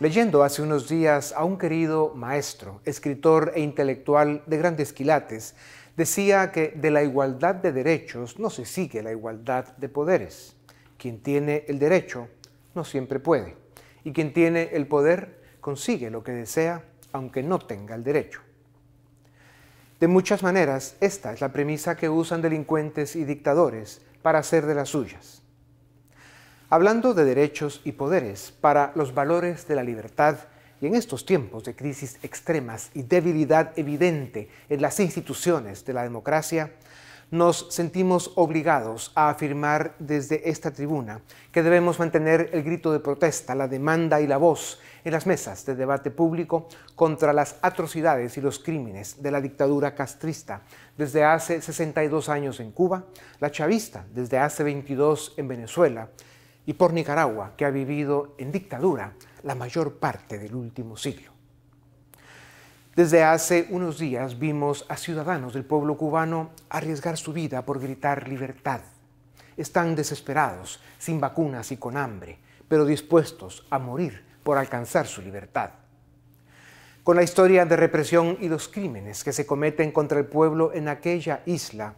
Leyendo hace unos días a un querido maestro, escritor e intelectual de grandes quilates, decía que de la igualdad de derechos no se sigue la igualdad de poderes. Quien tiene el derecho no siempre puede, y quien tiene el poder consigue lo que desea aunque no tenga el derecho. De muchas maneras, esta es la premisa que usan delincuentes y dictadores para hacer de las suyas hablando de derechos y poderes para los valores de la libertad y en estos tiempos de crisis extremas y debilidad evidente en las instituciones de la democracia, nos sentimos obligados a afirmar desde esta tribuna que debemos mantener el grito de protesta, la demanda y la voz en las mesas de debate público contra las atrocidades y los crímenes de la dictadura castrista desde hace 62 años en Cuba, la chavista desde hace 22 en Venezuela y por Nicaragua, que ha vivido en dictadura la mayor parte del último siglo. Desde hace unos días vimos a ciudadanos del pueblo cubano arriesgar su vida por gritar libertad. Están desesperados, sin vacunas y con hambre, pero dispuestos a morir por alcanzar su libertad. Con la historia de represión y los crímenes que se cometen contra el pueblo en aquella isla,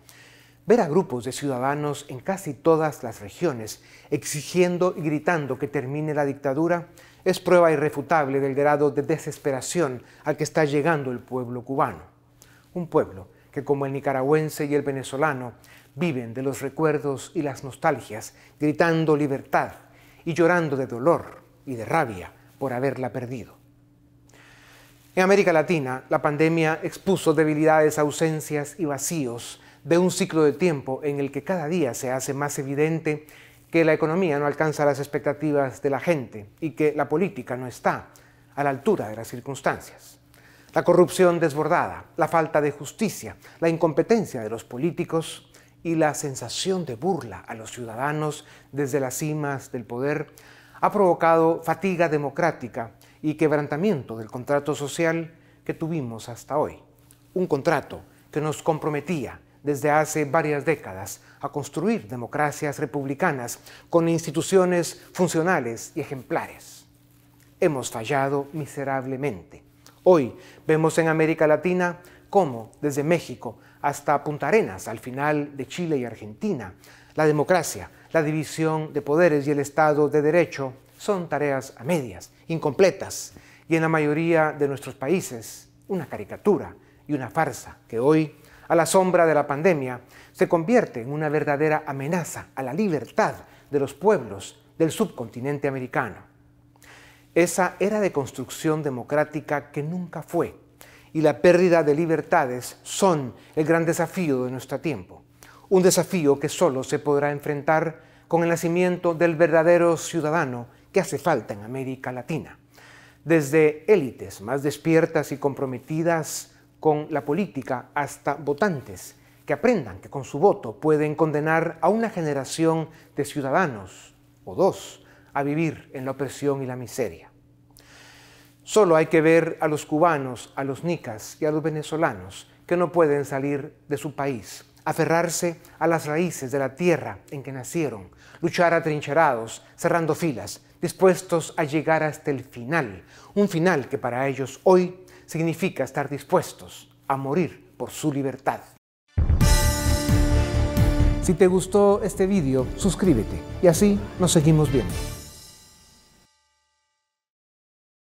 Ver a grupos de ciudadanos en casi todas las regiones exigiendo y gritando que termine la dictadura es prueba irrefutable del grado de desesperación al que está llegando el pueblo cubano. Un pueblo que como el nicaragüense y el venezolano viven de los recuerdos y las nostalgias, gritando libertad y llorando de dolor y de rabia por haberla perdido. En América Latina, la pandemia expuso debilidades, ausencias y vacíos de un ciclo de tiempo en el que cada día se hace más evidente que la economía no alcanza las expectativas de la gente y que la política no está a la altura de las circunstancias. La corrupción desbordada, la falta de justicia, la incompetencia de los políticos y la sensación de burla a los ciudadanos desde las cimas del poder ha provocado fatiga democrática y quebrantamiento del contrato social que tuvimos hasta hoy. Un contrato que nos comprometía desde hace varias décadas a construir democracias republicanas con instituciones funcionales y ejemplares. Hemos fallado miserablemente. Hoy vemos en América Latina cómo, desde México hasta Punta Arenas, al final de Chile y Argentina, la democracia, la división de poderes y el Estado de Derecho son tareas a medias, incompletas, y en la mayoría de nuestros países una caricatura y una farsa que hoy a la sombra de la pandemia, se convierte en una verdadera amenaza a la libertad de los pueblos del subcontinente americano. Esa era de construcción democrática que nunca fue y la pérdida de libertades son el gran desafío de nuestro tiempo, un desafío que solo se podrá enfrentar con el nacimiento del verdadero ciudadano que hace falta en América Latina. Desde élites más despiertas y comprometidas con la política hasta votantes que aprendan que con su voto pueden condenar a una generación de ciudadanos, o dos, a vivir en la opresión y la miseria. Solo hay que ver a los cubanos, a los nicas y a los venezolanos que no pueden salir de su país, aferrarse a las raíces de la tierra en que nacieron, luchar atrincherados, cerrando filas, dispuestos a llegar hasta el final, un final que para ellos hoy significa estar dispuestos a morir por su libertad. Si te gustó este video, suscríbete y así nos seguimos viendo.